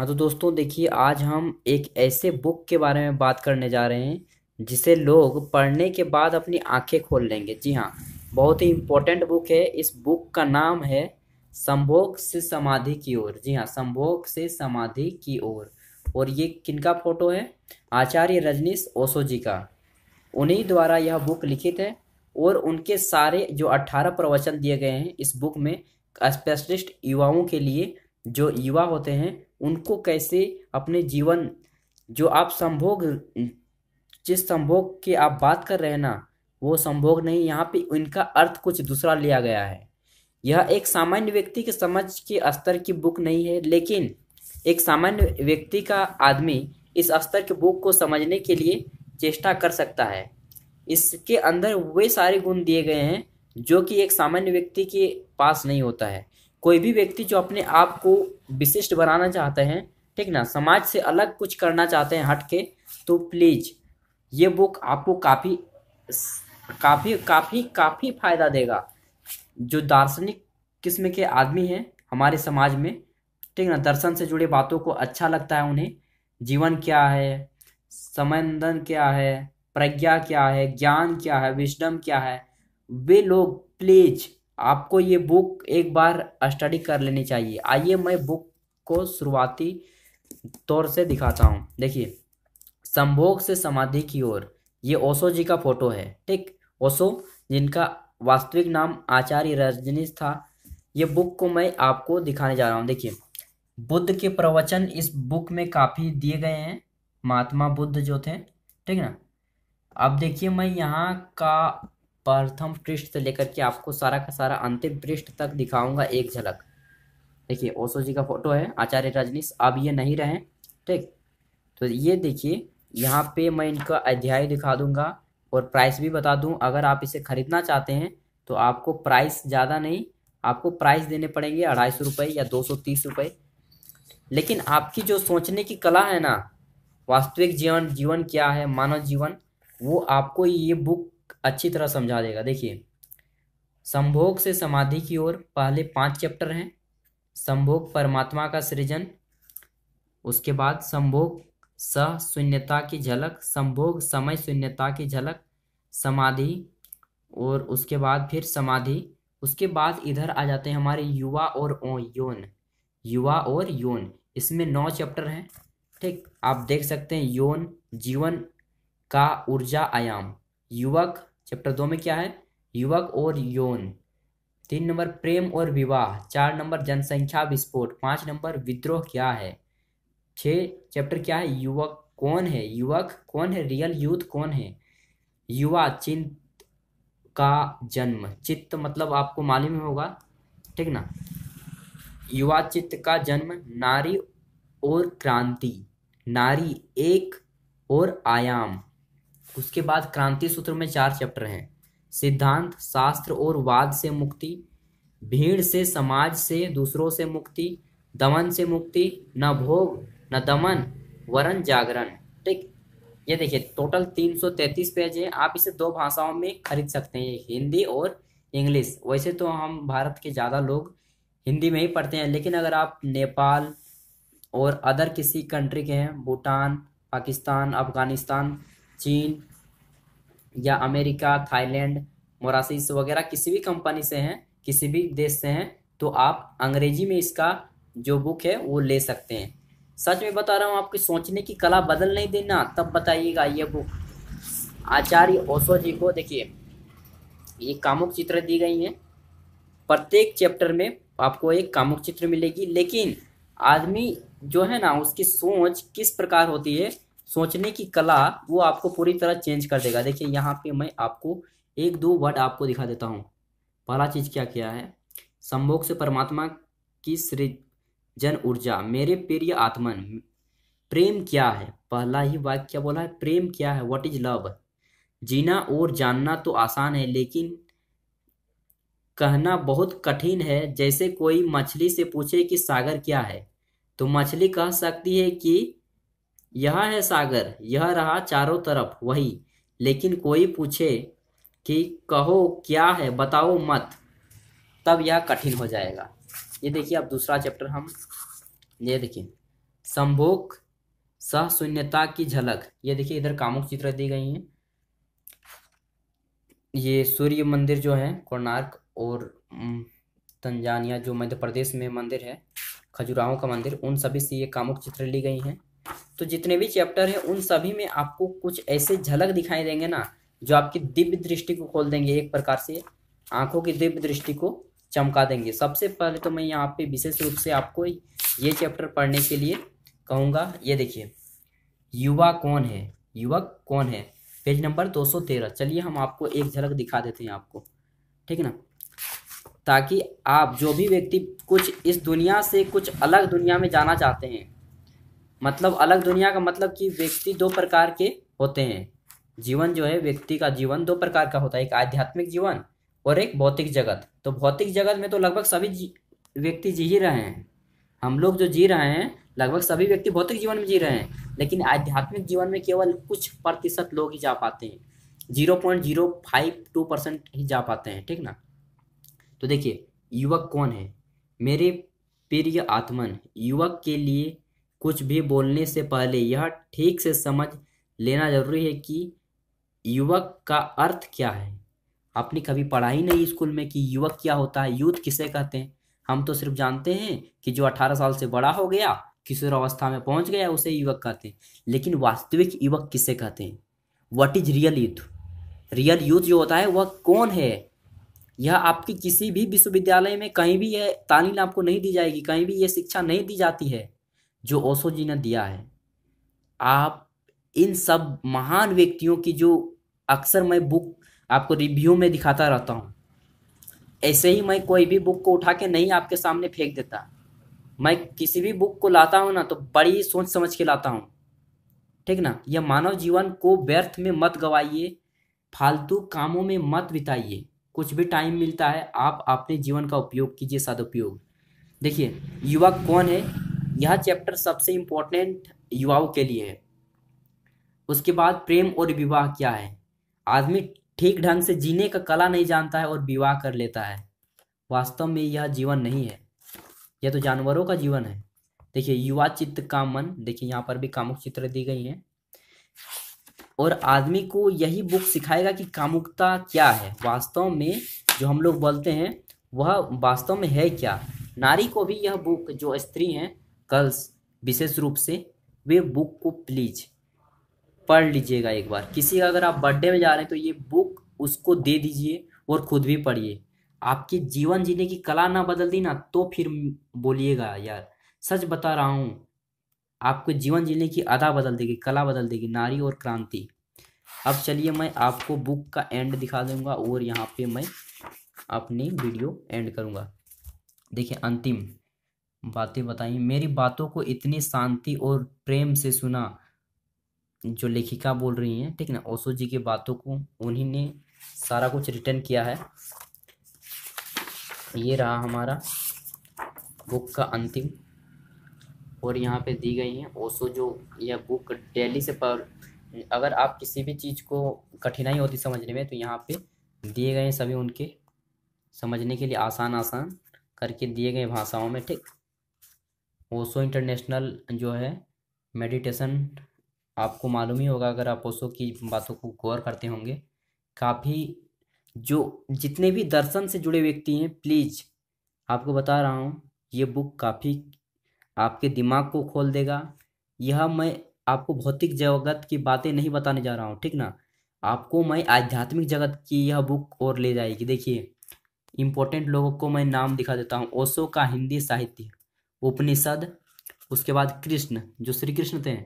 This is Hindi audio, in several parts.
हाँ तो दोस्तों देखिए आज हम एक ऐसे बुक के बारे में बात करने जा रहे हैं जिसे लोग पढ़ने के बाद अपनी आंखें खोल लेंगे जी हाँ बहुत ही इम्पोर्टेंट बुक है इस बुक का नाम है संभोग से समाधि की ओर जी हाँ संभोग से समाधि की ओर और ये किनका फोटो है आचार्य रजनीश ओसो जी का उन्हीं द्वारा यह बुक लिखित है और उनके सारे जो अट्ठारह प्रवचन दिए गए हैं इस बुक में स्पेशलिस्ट युवाओं के लिए जो युवा होते हैं उनको कैसे अपने जीवन जो आप संभोग जिस संभोग की आप बात कर रहे हैं ना वो संभोग नहीं यहाँ पे इनका अर्थ कुछ दूसरा लिया गया है यह एक सामान्य व्यक्ति के समझ के स्तर की बुक नहीं है लेकिन एक सामान्य व्यक्ति का आदमी इस स्तर के बुक को समझने के लिए चेष्टा कर सकता है इसके अंदर वे सारे गुण दिए गए हैं जो कि एक सामान्य व्यक्ति के पास नहीं होता है कोई भी व्यक्ति जो अपने आप को विशिष्ट बनाना चाहते हैं ठीक ना समाज से अलग कुछ करना चाहते हैं हट के तो प्लीज़ ये बुक आपको काफ़ी काफ़ी काफ़ी काफ़ी फ़ायदा देगा जो दार्शनिक किस्म के आदमी हैं हमारे समाज में ठीक ना दर्शन से जुड़े बातों को अच्छा लगता है उन्हें जीवन क्या है समंदन क्या है प्रज्ञा क्या है ज्ञान क्या है विषडम क्या है वे लोग प्लीज आपको ये बुक एक बार स्टडी कर लेनी चाहिए आइए मैं बुक को शुरुआती तौर से दिखाता हूँ देखिए संभोग से समाधि की ओर ये ओशो जी का फोटो है ठीक ओशो जिनका वास्तविक नाम आचार्य रजनीश था ये बुक को मैं आपको दिखाने जा रहा हूँ देखिए बुद्ध के प्रवचन इस बुक में काफ़ी दिए गए हैं महात्मा बुद्ध जो थे ठीक ना अब देखिए मैं यहाँ का प्रथम पृष्ठ से लेकर के आपको सारा का सारा अंतिम पृष्ठ तक दिखाऊंगा एक झलक देखिए ओसो जी का फोटो है आचार्य रजनीश अब ये नहीं रहे ठीक तो ये देखिए यहाँ पे मैं इनका अध्याय दिखा दूंगा और प्राइस भी बता दूँ अगर आप इसे ख़रीदना चाहते हैं तो आपको प्राइस ज़्यादा नहीं आपको प्राइस देने पड़ेंगे अढ़ाई सौ रुपये या दो सौ तीस रुपये लेकिन आपकी जो सोचने की कला है ना वास्तविक जीवन जीवन क्या है मानव जीवन वो आपको ये बुक अच्छी तरह समझा देगा देखिए संभोग से समाधि की ओर पहले पांच चैप्टर हैं संभोग परमात्मा का सृजन उसके बाद संभोग सह शून्यता की झलक संभोग समय शून्यता की झलक समाधि और उसके बाद फिर समाधि उसके बाद इधर आ जाते हैं हमारे युवा और यौन युवा और यौन इसमें नौ चैप्टर हैं ठीक आप देख सकते हैं यौन जीवन का ऊर्जा आयाम युवक चैप्टर दो में क्या है युवक और यौन तीन नंबर प्रेम और विवाह चार नंबर जनसंख्या विस्फोट पाँच नंबर विद्रोह क्या है छः चैप्टर क्या है युवक कौन है युवक कौन है रियल यूथ कौन है युवा चिंत का जन्म चित्त मतलब आपको मालूम होगा ठीक ना युवा चित्त का जन्म नारी और क्रांति नारी एक और आयाम उसके बाद क्रांति सूत्र में चार चैप्टर हैं सिद्धांत शास्त्र और वाद से मुक्ति भीड़ से समाज से दूसरों से मुक्ति दमन से मुक्ति न भोग न दमन वरण जागरण ठीक ये देखिए टोटल 333 पेज है आप इसे दो भाषाओं में खरीद सकते हैं हिंदी और इंग्लिश वैसे तो हम भारत के ज़्यादा लोग हिंदी में ही पढ़ते हैं लेकिन अगर आप नेपाल और अदर किसी कंट्री के हैं भूटान पाकिस्तान अफगानिस्तान चीन या अमेरिका थाईलैंड मोरासिस वगैरह किसी भी कंपनी से हैं किसी भी देश से हैं तो आप अंग्रेजी में इसका जो बुक है वो ले सकते हैं सच में बता रहा हूँ आपकी सोचने की कला बदल नहीं देना तब बताइएगा ये बुक आचार्य ओसो जी को देखिए ये कामुक चित्र दी गई हैं प्रत्येक चैप्टर में आपको एक कामुक चित्र मिलेगी लेकिन आदमी जो है ना उसकी सोच किस प्रकार होती है सोचने की कला वो आपको पूरी तरह चेंज कर देगा देखिए यहाँ पे मैं आपको एक दो वर्ड आपको दिखा देता हूँ पहला चीज़ क्या किया है संभोग से परमात्मा की सृजन ऊर्जा मेरे प्रिय आत्मन प्रेम क्या है पहला ही वाक्य क्या बोला है प्रेम क्या है व्हाट इज लव जीना और जानना तो आसान है लेकिन कहना बहुत कठिन है जैसे कोई मछली से पूछे कि सागर क्या है तो मछली कह सकती है कि यह है सागर यह रहा चारों तरफ वही लेकिन कोई पूछे कि कहो क्या है बताओ मत तब यह कठिन हो जाएगा ये देखिए अब दूसरा चैप्टर हम ये देखिए संभोग शून्यता की झलक ये देखिए इधर कामुक चित्र दी गई हैं ये सूर्य मंदिर जो है कोणार्क और तंजानिया जो मध्य प्रदेश में मंदिर है खजुराहों का मंदिर उन सभी से ये कामुक चित्र ली गई हैं तो जितने भी चैप्टर हैं उन सभी में आपको कुछ ऐसे झलक दिखाई देंगे ना जो आपकी दिव्य दृष्टि को खोल देंगे एक प्रकार से आंखों की दिव्य दृष्टि को चमका देंगे सबसे पहले तो मैं यहाँ पे विशेष रूप से आपको ये चैप्टर पढ़ने के लिए कहूँगा ये देखिए युवा कौन है युवक कौन है पेज नंबर दो सौ तेरह चलिए हम आपको एक झलक दिखा देते हैं आपको ठीक है ना ताकि आप जो भी व्यक्ति कुछ इस दुनिया से कुछ अलग दुनिया में जाना चाहते हैं मतलब अलग दुनिया का मतलब कि व्यक्ति दो प्रकार के होते हैं जीवन जो है व्यक्ति का जीवन दो प्रकार का होता है एक आध्यात्मिक जीवन और एक भौतिक जगत तो भौतिक जगत में तो लगभग सभी व्यक्ति जी ही रहे हैं हम लोग जो जी रहे हैं लगभग सभी व्यक्ति भौतिक जीवन में जी रहे हैं लेकिन आध्यात्मिक जीवन में केवल कुछ प्रतिशत लोग ही जा पाते हैं zero point zero five two percent ही जा पाते हैं ठीक ना तो देखिए युवक कौन है मेरे प्रिय आत्मन युवक के लिए कुछ भी बोलने से पहले यह ठीक से समझ लेना जरूरी है कि युवक का अर्थ क्या है आपने कभी पढ़ा ही नहीं स्कूल में कि युवक क्या होता है यूथ किसे कहते हैं हम तो सिर्फ जानते हैं कि जो अठारह साल से बड़ा हो गया किशोर अवस्था में पहुंच गया उसे युवक कहते हैं लेकिन वास्तविक युवक किसे कहते हैं what is real youth real youth जो होता है वह कौन है यह आपकी किसी भी विश्वविद्यालय में कहीं भी यह तालीम आपको नहीं दी जाएगी कहीं भी ये शिक्षा नहीं दी जाती है जो ओशो जी ने दिया है आप इन सब महान व्यक्तियों की जो अक्सर मैं बुक आपको रिव्यू में दिखाता रहता हूँ ऐसे ही मैं कोई भी बुक को उठा के नहीं आपके सामने फेंक देता मैं किसी भी बुक को लाता हूँ ना तो बड़ी सोच समझ के लाता हूँ ठीक ना यह मानव जीवन को व्यर्थ में मत गवाइए फालतू कामों में मत बिताइए कुछ भी टाइम मिलता है आप अपने जीवन का उपयोग कीजिए सदुपयोग देखिए युवा कौन है यह चैप्टर सबसे इम्पोर्टेंट युवाओं के लिए है उसके बाद प्रेम और विवाह क्या है आदमी ठीक ढंग से जीने का कला नहीं जानता है और विवाह कर लेता है वास्तव में यह जीवन नहीं है यह तो जानवरों का जीवन है देखिए युवा चित्त का मन देखिए यहाँ पर भी कामुक चित्र दी गई है और आदमी को यही बुक सिखाएगा कि कामुकता क्या है वास्तव में जो हम लोग बोलते हैं वह वास्तव में है क्या नारी को भी यह बुक जो स्त्री हैं गर्ल्स विशेष रूप से वे बुक को प्लीज पढ़ लीजिएगा एक बार किसी का अगर आप बर्थडे में जा रहे हैं तो ये बुक उसको दे दीजिए और खुद भी पढ़िए आपके जीवन जीने की कला ना बदल दी ना तो फिर बोलिएगा यार सच बता रहा हूँ आपको जीवन जीने की अदा बदल देगी कला बदल देगी नारी और क्रांति अब चलिए मैं आपको बुक का एंड दिखा दूंगा और यहाँ पे मैं अपनी वीडियो एंड करूँगा देखिए अंतिम बातें बताई मेरी बातों को इतनी शांति और प्रेम से सुना जो लेखिका बोल रही हैं ठीक ना ओशो जी की बातों को उन्हीं ने सारा कुछ रिटर्न किया है ये रहा हमारा बुक का अंतिम और यहाँ पे दी गई हैं ओशो जो यह बुक डेली से पर अगर आप किसी भी चीज़ को कठिनाई होती समझने में तो यहाँ पे दिए गए सभी उनके समझने के लिए आसान आसान करके दिए गए भाषाओं में ठीक ओसो इंटरनेशनल जो है मेडिटेशन आपको मालूम ही होगा अगर आप ओसो की बातों को गौर करते होंगे काफ़ी जो जितने भी दर्शन से जुड़े व्यक्ति हैं प्लीज़ आपको बता रहा हूँ ये बुक काफ़ी आपके दिमाग को खोल देगा यह मैं आपको भौतिक जगत की बातें नहीं बताने जा रहा हूँ ठीक ना आपको मैं आध्यात्मिक जगत की यह बुक और ले जाएगी देखिए इम्पोर्टेंट लोगों को मैं नाम दिखा देता हूँ ओसो का हिंदी साहित्य उपनिषद उसके बाद कृष्ण जो श्री कृष्ण थे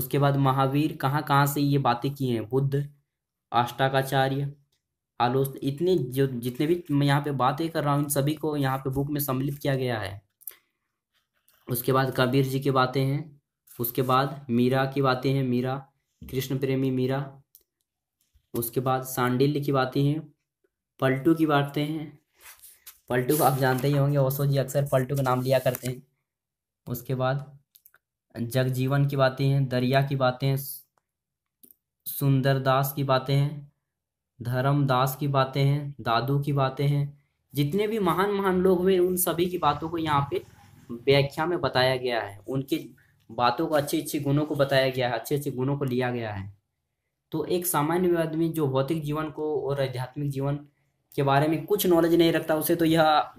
उसके बाद महावीर कहाँ कहाँ से ये बातें की हैं बुद्ध अष्टाकाचार्य आलोच इतने जो जितने भी मैं यहाँ पे बातें कर रहा हूँ इन सभी को यहाँ पे बुक में सम्मिलित किया गया है उसके बाद कबीर जी की बातें हैं उसके बाद मीरा की बातें हैं मीरा कृष्ण प्रेमी मीरा उसके बाद सांडिल्य की बातें हैं पलटू की बातें हैं पलटू को आप जानते ही होंगे ओसो जी अक्सर पलटू का नाम लिया करते हैं उसके बाद जगजीवन की बातें हैं दरिया की बातें हैं सुंदरदास की बातें हैं धर्मदास की बातें हैं दादू की बातें हैं जितने भी महान महान लोग हुए उन सभी की बातों को यहाँ पे व्याख्या में बताया गया है उनके बातों को अच्छे अच्छे गुणों को बताया गया है अच्छे अच्छे गुणों को लिया गया है तो एक सामान्य आदमी जो भौतिक जीवन को और आध्यात्मिक जीवन के बारे में कुछ नॉलेज नहीं रखता उसे तो यह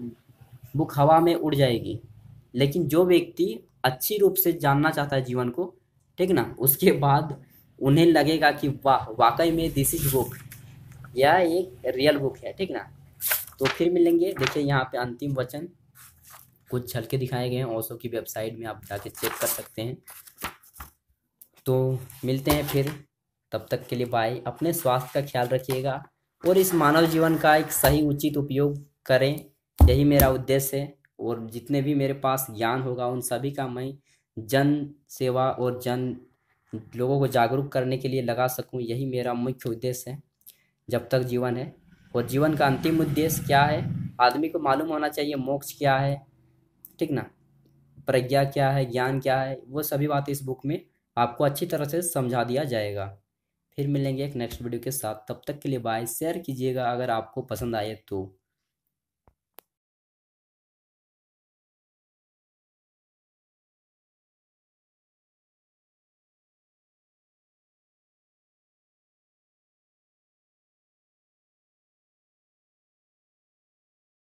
बुक हवा में उड़ जाएगी लेकिन जो व्यक्ति अच्छी रूप से जानना चाहता है जीवन को ठीक ना उसके बाद उन्हें लगेगा कि वाह वाकई में दिस इज बुक यह एक रियल बुक है ठीक ना तो फिर मिलेंगे देखिए यहाँ पे अंतिम वचन कुछ झलके दिखाए गए हैं ओसो की वेबसाइट में आप जाके चेक कर सकते हैं तो मिलते हैं फिर तब तक के लिए बाय अपने स्वास्थ्य का ख्याल रखिएगा और इस मानव जीवन का एक सही उचित उपयोग करें यही मेरा उद्देश्य है और जितने भी मेरे पास ज्ञान होगा उन सभी का मैं जन सेवा और जन लोगों को जागरूक करने के लिए लगा सकूं यही मेरा मुख्य उद्देश्य है जब तक जीवन है और जीवन का अंतिम उद्देश्य क्या है आदमी को मालूम होना चाहिए मोक्ष क्या है ठीक ना प्रज्ञा क्या है ज्ञान क्या है वो सभी बातें इस बुक में आपको अच्छी तरह से समझा दिया जाएगा फिर मिलेंगे एक नेक्स्ट वीडियो के साथ तब तक के लिए बाय शेयर कीजिएगा अगर आपको पसंद आए तो